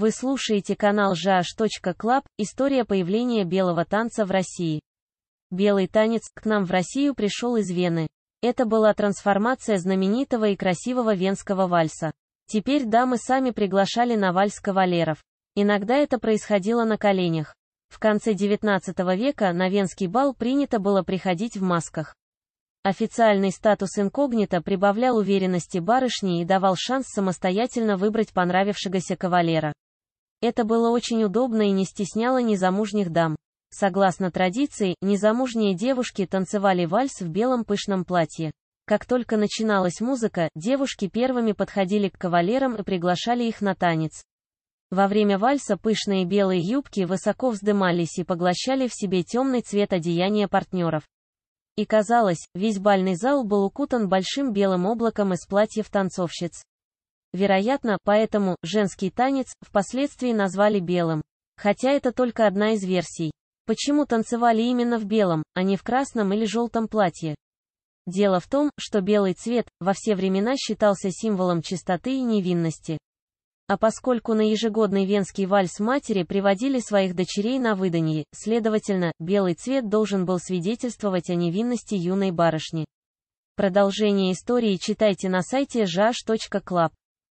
Вы слушаете канал jh.club «История появления белого танца в России». Белый танец к нам в Россию пришел из Вены. Это была трансформация знаменитого и красивого венского вальса. Теперь дамы сами приглашали на вальс кавалеров. Иногда это происходило на коленях. В конце XIX века на венский бал принято было приходить в масках. Официальный статус инкогнито прибавлял уверенности барышни и давал шанс самостоятельно выбрать понравившегося кавалера. Это было очень удобно и не стесняло незамужних дам. Согласно традиции, незамужние девушки танцевали вальс в белом пышном платье. Как только начиналась музыка, девушки первыми подходили к кавалерам и приглашали их на танец. Во время вальса пышные белые юбки высоко вздымались и поглощали в себе темный цвет одеяния партнеров. И казалось, весь бальный зал был укутан большим белым облаком из платьев танцовщиц. Вероятно, поэтому женский танец впоследствии назвали белым. Хотя это только одна из версий. Почему танцевали именно в белом, а не в красном или желтом платье? Дело в том, что белый цвет во все времена считался символом чистоты и невинности. А поскольку на ежегодный венский вальс матери приводили своих дочерей на выданье, следовательно, белый цвет должен был свидетельствовать о невинности юной барышни. Продолжение истории читайте на сайте жаш.клаб.